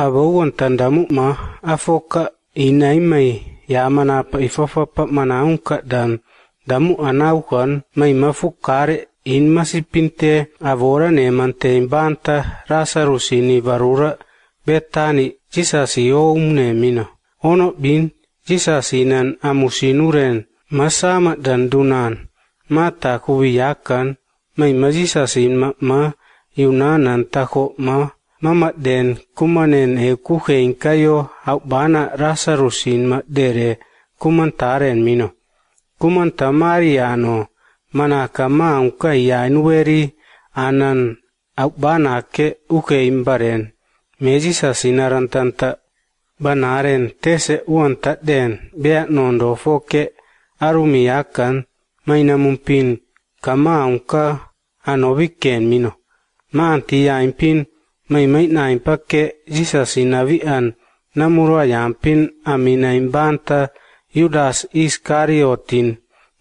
abo won tandamu ma afoka inai mai ya mana pa ifofa pa mana unka dan damu anaukan mai mafu kare in masipinte avora ne mante banta rasa rusini varura betani jisasi o umne mino ono bin jisasi nan amusinuren masama dan dunan mata kubi yakan mai majisasi ma, ma yunanan tako ma Ma mat den kumanen e kuhe inkao a bana rasarusin mat dere kumantareren mino kumanta mari no mana kama unka a enèri anan a bana ke uke imbaren mezi a si rananta banaren te se uan ta den bé non do foke arui kan maina munpin kama unka an noviken mino ma a. maimainain pake jisasina vi'an namuruayampin aminaimbanta yudas Iskariotin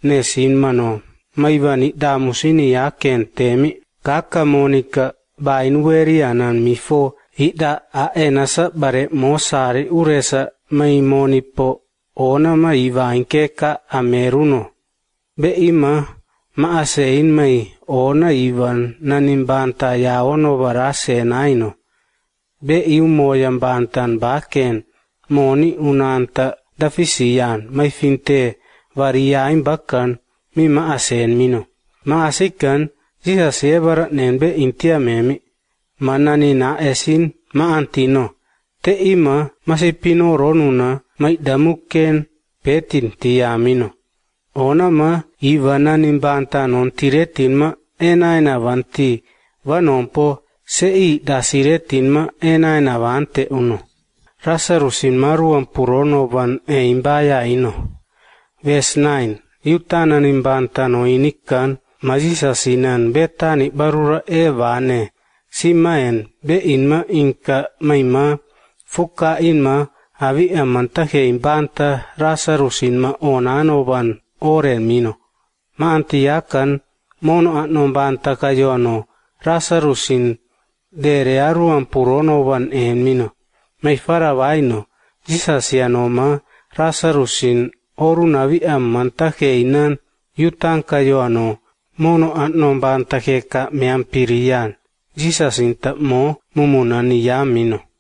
nesin mano maivani damusini ya kenteemi kakka monika bainwerianan mifo hida aenasa bare mosari uresa maimonippo ona maivainke ka ameruno be ima ma asein mai ona iwan nanim banta ya ono bara se naino. Be iu moyan bantan baken moni unanta dafisiyan mai finte variyain bakan mi ma asein mino. Ma asikan jisa sebara nenbe intia memi ma nanina esin ma antino. Te ima masipino ronuna mai damuken petin tiyamino. mino. onama i vanani mbanta non tiretinma ena en avanti vanompo se i dasiretinma ena en avante uno rasarusin maruan purono van e imbaya ino ves nain iutanan imbanta no inikkan masisasinan betani barura evane simaen be inma inka maima fuka inma avi amantaje imbanta rasarusinma onanovan oren mino. Maantiakan mono atnon ban takayono rasarusin purono van en mino. Mai fara vaino, ma rasarusin orunavi inan yutan kayoano mono atnon bantaheka meampiriyan. Jisasinta mo mumunani yamino.